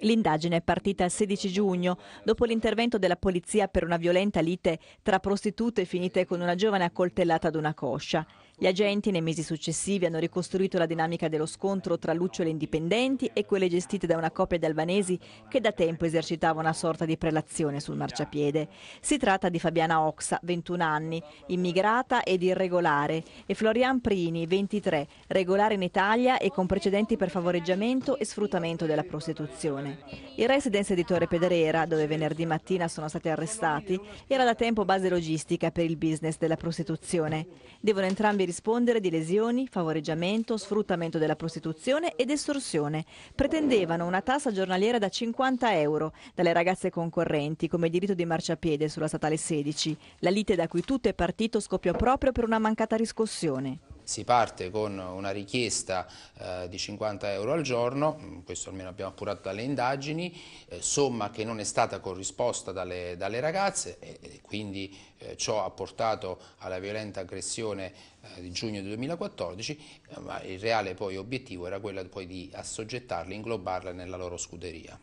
L'indagine è partita il 16 giugno, dopo l'intervento della polizia per una violenta lite tra prostitute finite con una giovane accoltellata ad una coscia. Gli agenti nei mesi successivi hanno ricostruito la dinamica dello scontro tra lucciole indipendenti e quelle gestite da una coppia di albanesi che da tempo esercitava una sorta di prelazione sul marciapiede. Si tratta di Fabiana Oxa, 21 anni, immigrata ed irregolare, e Florian Prini, 23, regolare in Italia e con precedenti per favoreggiamento e sfruttamento della prostituzione. Il residence di Torre Pedrera, dove venerdì mattina sono stati arrestati, era da tempo base logistica per il business della prostituzione. Devono entrambi rispondere di lesioni, favoreggiamento, sfruttamento della prostituzione ed estorsione. Pretendevano una tassa giornaliera da 50 euro dalle ragazze concorrenti come diritto di marciapiede sulla statale 16. La lite da cui tutto è partito scoppiò proprio per una mancata riscossione si parte con una richiesta eh, di 50 euro al giorno, mm, questo almeno abbiamo appurato dalle indagini, eh, somma che non è stata corrisposta dalle, dalle ragazze e, e quindi eh, ciò ha portato alla violenta aggressione eh, di giugno 2014, eh, ma il reale poi obiettivo era quello poi di assoggettarle, inglobarle nella loro scuderia.